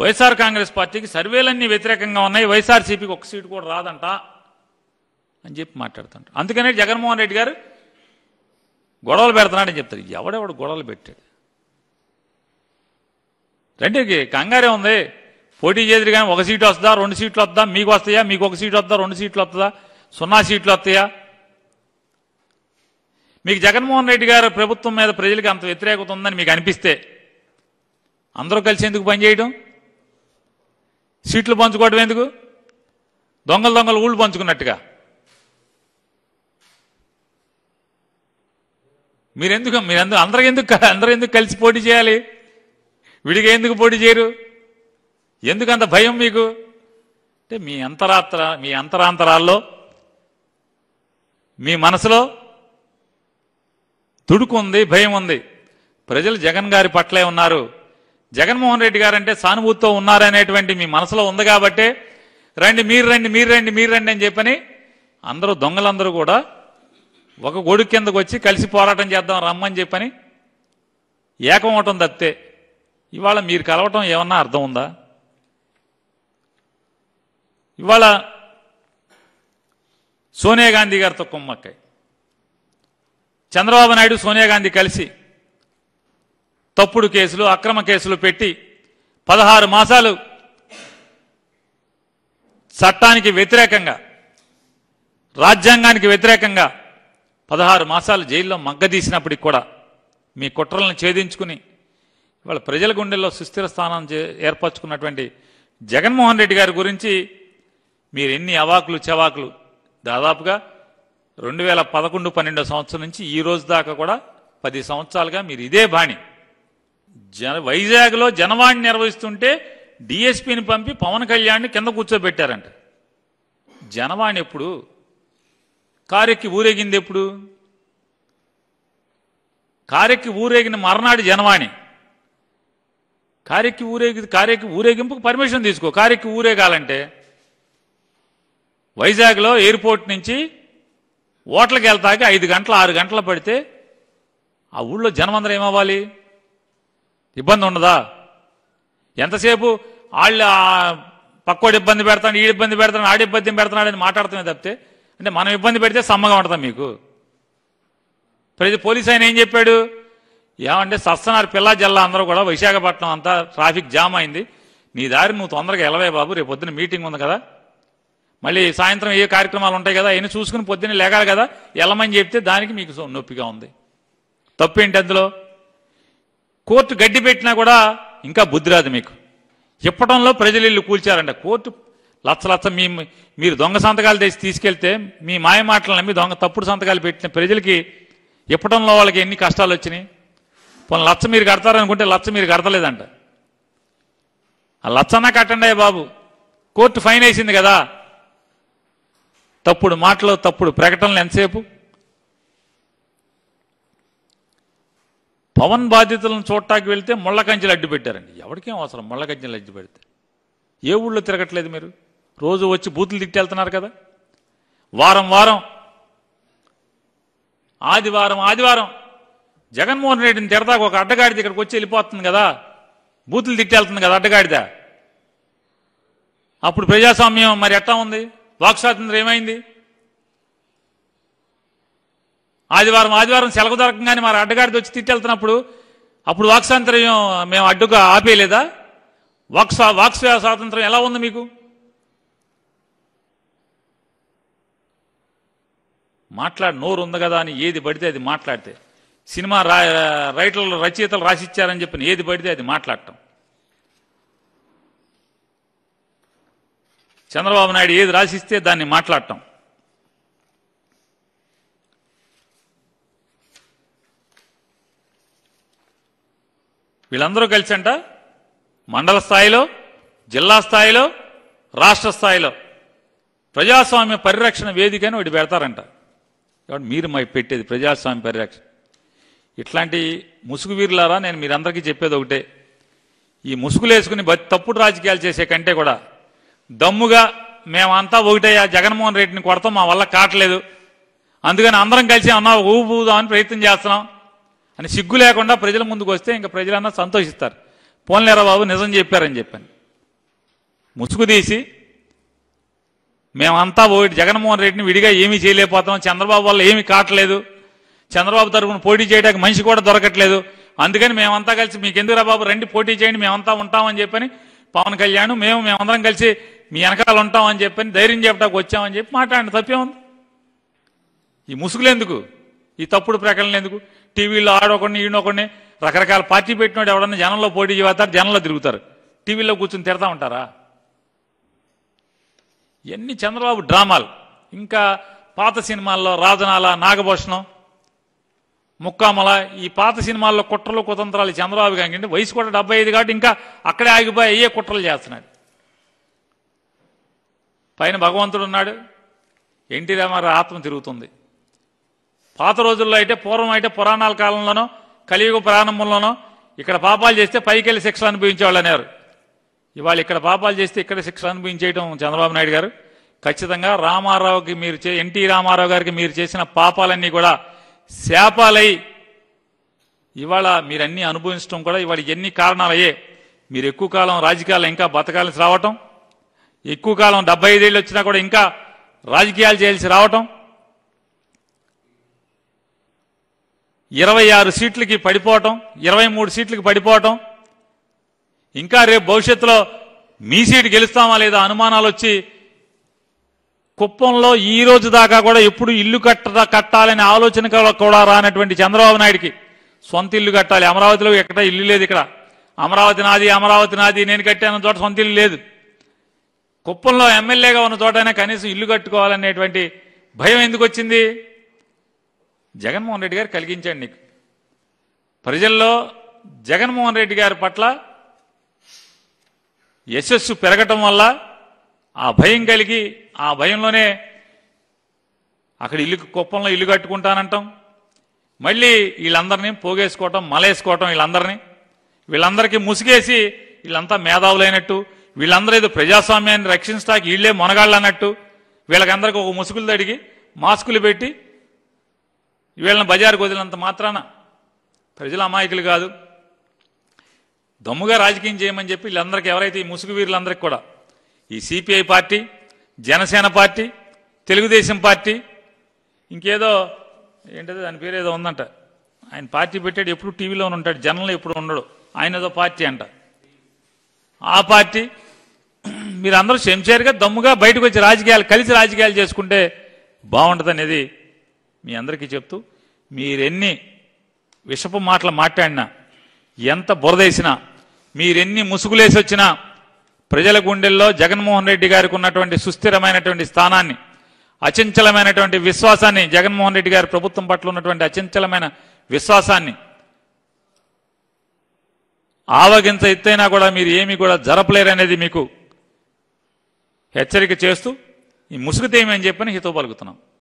వైఎస్ఆర్ కాంగ్రెస్ పార్టీకి సర్వేలన్నీ వ్యతిరేకంగా ఉన్నాయి వైఎస్ఆర్సీపీకి ఒక సీటు కూడా రాదంట అని చెప్పి మాట్లాడుతుంట అందుకనే జగన్మోహన్ రెడ్డి గారు గొడవలు అని చెప్తారు ఎవడెవడు గొడవలు పెట్టాడు రెండుకి కంగారే ఉంది పోటీ చేతి కానీ ఒక సీటు వస్తుందా రెండు సీట్లు వస్తుందా మీకు వస్తాయా మీకు ఒక సీటు వస్తుందా రెండు సీట్లు వస్తుందా సున్నా సీట్లు వస్తాయా మీకు జగన్మోహన్ రెడ్డి గారు ప్రభుత్వం మీద ప్రజలకు అంత వ్యతిరేకత ఉందని మీకు అనిపిస్తే అందరూ కలిసి ఎందుకు పనిచేయడం సీట్లు పంచుకోవడం ఎందుకు దొంగలు దొంగలు ఊళ్ళు పంచుకున్నట్టుగా మీరెందుకు మీరందరూ అందరూ ఎందుకు అందరూ ఎందుకు కలిసి పోటీ చేయాలి విడిగా ఎందుకు పోటీ చేయరు ఎందుకు అంత భయం మీకు అంటే మీ అంతరాత్ర మీ అంతరాంతరాల్లో మీ మనసులో తుడుకు ఉంది భయం ఉంది ప్రజలు జగన్ గారి పట్లే ఉన్నారు జగన్మోహన్ రెడ్డి గారంటే సానుభూతితో ఉన్నారనేటువంటి మీ మనసులో ఉంది కాబట్టే రండి మీరు రండి మీరు రండి మీరు రండి అని చెప్పని అందరూ దొంగలందరూ కూడా ఒక గొడుగు కిందకు వచ్చి కలిసి పోరాటం చేద్దాం రమ్మని చెప్పని ఏకం అవటం తప్పితే ఇవాళ మీరు కలవటం ఏమన్నా అర్థం ఉందా ఇవాళ సోనియా గాంధీ గారితో కుమ్మక్కై చంద్రబాబు నాయుడు సోనియా గాంధీ కలిసి తప్పుడు కేసులు అక్రమ కేసులు పెట్టి పదహారు మాసాలు చట్టానికి వ్యతిరేకంగా రాజ్యాంగానికి వ్యతిరేకంగా పదహారు మాసాలు జైల్లో మగ్గదీసినప్పటికి కూడా మీ కుట్రలను ఛేదించుకుని ఇవాళ ప్రజల గుండెల్లో సుస్థిర స్థానం ఏర్పరచుకున్నటువంటి జగన్మోహన్ రెడ్డి గారి గురించి మీరు ఎన్ని అవాకులు చెవాకులు దాదాపుగా రెండు వేల పదకొండు పన్నెండో సంవత్సరం నుంచి ఈ రోజు దాకా కూడా పది సంవత్సరాలుగా మీరు ఇదే బాణి జన వైజాగ్లో జనవాణి నిర్వహిస్తుంటే డిఎస్పీని పంపి పవన్ కళ్యాణ్ని కింద కూర్చోబెట్టారంట జనవాణి ఎప్పుడు కారెక్కి ఊరేగింది ఎప్పుడు కారెక్కి ఊరేగిన మర్నాడు జనవాణి కారెక్కి ఊరేగి కారెక్కి ఊరేగింపుకు పర్మిషన్ తీసుకో కారెక్కి ఊరేగాలంటే వైజాగ్లో ఎయిర్పోర్ట్ నుంచి ఓట్లకి వెళ్తాకి ఐదు గంటలు ఆరు గంటలు పడితే ఆ ఊళ్ళో జనమందరం ఏమవ్వాలి ఇబ్బంది ఉండదా ఎంతసేపు వాళ్ళు పక్కోడు ఇబ్బంది పెడతాడు ఈడు ఇబ్బంది పెడతాడు ఆడి ఇబ్బంది పెడతాడు అని మాట్లాడుతున్నాయి తప్పితే అంటే మనం ఇబ్బంది పెడితే సమ్మగా ఉంటుంది మీకు ప్రతి పోలీస్ ఆయన ఏం చెప్పాడు ఏమంటే సస్తనారు పిల్లా జిల్లా అందరూ కూడా విశాఖపట్నం అంతా ట్రాఫిక్ జామ్ అయింది నీ దారి నువ్వు తొందరగా వెళ్ళవే బాబు రేపు పొద్దున్న మీటింగ్ ఉంది కదా మళ్ళీ సాయంత్రం ఏ కార్యక్రమాలు ఉంటాయి కదా అవన్నీ చూసుకుని పొద్దున్నే లేగాలి కదా వెళ్ళమని చెప్తే దానికి మీకు నొప్పిగా ఉంది తప్పేంటి అందులో కోర్టు గడ్డి పెట్టినా కూడా ఇంకా బుద్ధి రాదు మీకు చెప్పడంలో ప్రజలు ఇల్లు కూల్చారంట కోర్టు లచ్చ లచ్చ మీ మీరు దొంగ సంతకాలు తెచ్చి తీసుకెళ్తే మీ మాయ మాటలు నమ్మి దొంగ తప్పుడు సంతకాలు పెట్టిన ప్రజలకి ఇప్పటంలో వాళ్ళకి ఎన్ని కష్టాలు వచ్చినాయి పోనీ లచ్చ మీరు కడతారనుకుంటే లచ్చ మీరు కడతలేదంట ఆ లచ్చన్నా కట్టండి బాబు కోర్టు ఫైన్ వేసింది కదా తప్పుడు మాటలు తప్పుడు ప్రకటనలు ఎంతసేపు పవన్ బాధితులను చూడటానికి వెళ్తే ముళ్ళకంచెలు అడ్డు పెట్టారండి ఎవరికేం అవసరం ముళ్ళకంచెలు అడ్డు పెడితే ఏ ఊళ్ళో తిరగట్లేదు మీరు రోజు వచ్చి బూతులు తిట్టి వెళ్తున్నారు కదా వారం వారం ఆదివారం ఆదివారం జగన్మోహన్ రెడ్డిని తిరదాకు ఒక అడ్డగాడిది ఇక్కడికి వచ్చి వెళ్ళిపోతుంది కదా బూతులు తిట్టి వెళ్తుంది కదా అడ్డగాడిద అప్పుడు ప్రజాస్వామ్యం మరి ఎట్లా ఉంది వాక్స్వాతంత్రం ఏమైంది ఆదివారం ఆదివారం సెలవు దొరకంగానే మరి అడ్డగాడిది వచ్చి తిట్టెళ్తున్నప్పుడు అప్పుడు వాక్ స్వాతంత్ర్యం మేము అడ్డుగా ఆపేయలేదా వాక్ వాక్ స్వాతంత్రం ఎలా ఉంది మీకు మాట్లాడి నోరు ఉంది కదా అని ఏది పడితే అది మాట్లాడితే సినిమా రా రైటర్లు రచయితలు రాసిచ్చారని చెప్పి ఏది పడితే అది మాట్లాడటం చంద్రబాబు నాయుడు ఏది రాసిస్తే దాన్ని మాట్లాడటం వీళ్ళందరూ కలిసి అంట మండల స్థాయిలో జిల్లా స్థాయిలో రాష్ట్ర స్థాయిలో ప్రజాస్వామ్య పరిరక్షణ వేదిక అని పెడతారంట కాబట్టి మీరు మాకు పెట్టేది ప్రజాస్వామ్య పరిరక్షణ ఇట్లాంటి ముసుగు వీరులారా నేను మీరందరికీ చెప్పేది ఒకటే ఈ ముసుగులేసుకుని తప్పుడు రాజకీయాలు చేసే కంటే కూడా దమ్ముగా మేమంతా ఒకటయ్యా జగన్మోహన్ రెడ్డిని కొడతాం మా వల్ల కావట్లేదు అందుకని అందరం కలిసి అన్నా ఊపుదామని ప్రయత్నం చేస్తున్నాం అని సిగ్గు లేకుండా ప్రజల ముందుకు వస్తే ఇంకా ప్రజలన్నా సంతోషిస్తారు పోన్లేరా బాబు నిజం చెప్పారని చెప్పాను ముసుగు తీసి మేమంతా పోయి జగన్మోహన్ రెడ్డిని విడిగా ఏమీ చేయలేకపోతాం చంద్రబాబు వల్ల ఏమీ కావట్లేదు చంద్రబాబు తరఫున పోటీ చేయడానికి మనిషి కూడా దొరకట్లేదు అందుకని మేమంతా కలిసి మీకు ఎందుకురా బాబు రండి పోటీ చేయండి మేమంతా ఉంటామని చెప్పని పవన్ కళ్యాణ్ మేము మేమందరం కలిసి మీ వెనకాల ఉంటామని చెప్పని ధైర్యం చెప్పడానికి వచ్చామని చెప్పి మాట్లాడండి తప్పేముంది ఈ ముసుగులు ఎందుకు ఈ తప్పుడు ప్రకటనలు ఎందుకు టీవీలో ఆడొకడిని ఈయనొకడిని రకరకాల పార్టీ పెట్టినోడు ఎవడన్నా జనంలో పోటీ చేస్తారు జనంలో తిరుగుతారు టీవీలో కూర్చొని తిడతా ఉంటారా ఎన్ని చంద్రబాబు డ్రామాలు ఇంకా పాత సినిమాల్లో రాజనాల నాగభూషణం ముక్కామల ఈ పాత సినిమాల్లో కుట్రలు కుతంత్రాలు చంద్రబాబు అంటే వయసు కూడా డెబ్బై ఐదు కాబట్టి ఇంకా అక్కడే ఆగిపోయి అయ్యే కుట్రలు చేస్తున్నాడు పైన భగవంతుడు ఉన్నాడు ఎన్టీ రామారావు ఆత్మ తిరుగుతుంది పాత రోజుల్లో అయితే పూర్వం అయితే పురాణాల కాలంలోనో కలియుగ ప్రారంభంలోనో ఇక్కడ పాపాలు చేస్తే పైకి వెళ్ళి శిక్షలు అనుభవించేవాళ్ళు అనేవారు ఇవాళ ఇక్కడ పాపాలు చేస్తే ఇక్కడ శిక్షలు అనుభవించేయడం చంద్రబాబు నాయుడు గారు ఖచ్చితంగా రామారావుకి మీరు చే ఎన్టీ రామారావు గారికి మీరు చేసిన పాపాలన్నీ కూడా శాపాలై ఇవాళ మీరన్నీ అనుభవించడం కూడా ఇవాళ ఎన్ని కారణాలయ్యే మీరు ఎక్కువ కాలం రాజకీయాలు ఇంకా బతకాల్సి రావటం ఎక్కువ కాలం డెబ్బై ఐదేళ్ళు వచ్చినా కూడా ఇంకా రాజకీయాలు చేయాల్సి రావటం ఇరవై ఆరు సీట్లకి పడిపోవటం ఇరవై మూడు సీట్లకి పడిపోవటం ఇంకా రేపు భవిష్యత్తులో మీ సీటు గెలుస్తామా లేదా అనుమానాలు వచ్చి కుప్పంలో ఈ రోజు దాకా కూడా ఎప్పుడు ఇల్లు కట్ట కట్టాలనే ఆలోచన కూడా రానటువంటి చంద్రబాబు నాయుడికి సొంత ఇల్లు కట్టాలి అమరావతిలో ఎక్కడ ఇల్లు లేదు ఇక్కడ అమరావతి నాది అమరావతి నాది నేను కట్టాను చోట సొంత ఇల్లు లేదు కుప్పంలో ఎమ్మెల్యేగా ఉన్న చోటైనా కనీసం ఇల్లు కట్టుకోవాలనేటువంటి భయం ఎందుకు వచ్చింది జగన్మోహన్ రెడ్డి గారు కలిగించండి నీకు ప్రజల్లో జగన్మోహన్ రెడ్డి గారి పట్ల యశస్సు పెరగటం వల్ల ఆ భయం కలిగి ఆ భయంలోనే అక్కడ ఇల్లు కుప్పంలో ఇల్లు కట్టుకుంటానంటాం మళ్ళీ వీళ్ళందరినీ పోగేసుకోవటం మలేసుకోవటం వీళ్ళందరినీ వీళ్ళందరికీ ముసిగేసి వీళ్ళంతా మేధావులైనట్టు వీళ్ళందరూ ఏదో ప్రజాస్వామ్యాన్ని రక్షించడానికి వీళ్ళే మొనగాళ్ళు అన్నట్టు వీళ్ళకందరికీ ఒక ముసుగులు తడిగి మాస్కులు పెట్టి వీళ్ళని బజారుకు వదిలినంత మాత్రాన ప్రజలు అమాయకులు కాదు దమ్ముగా రాజకీయం చేయమని చెప్పి వీళ్ళందరికీ ఎవరైతే ఈ ముసుగు వీరులందరికీ కూడా ఈ CPI party Janasena party Telugu Desam party ఇంకేదో ఏంటది దాని పేరు ఏదో ఉందంట ఆయన పార్టీ పెట్టాడు ఎప్పుడు టీవీలో ఉంటాడు జనంలో ఎప్పుడు ఉండడు ఆయన ఏదో పార్టీ అంట ఆ పార్టీ మీరందరూ సెంచేరుగా దమ్ముగా బయటకు వచ్చి రాజకీయాలు కలిసి రాజకీయాలు చేసుకుంటే బాగుంటుంది అనేది మీ అందరికీ చెప్తూ మీరెన్ని విషపు మాటలు మాట్లాడినా ఎంత బురదేసినా మీరెన్ని ముసుగులేసి వచ్చినా ప్రజల గుండెల్లో జగన్మోహన్ రెడ్డి గారికి ఉన్నటువంటి సుస్థిరమైనటువంటి స్థానాన్ని అచంచలమైనటువంటి విశ్వాసాన్ని జగన్మోహన్ రెడ్డి గారి ప్రభుత్వం పట్ల ఉన్నటువంటి అచంచలమైన విశ్వాసాన్ని ఆలోగించ ఎత్తైనా కూడా మీరు ఏమీ కూడా జరపలేరనేది మీకు హెచ్చరిక చేస్తూ ఈ ముసుగు తేమని చెప్పని హితో పలుకుతున్నాం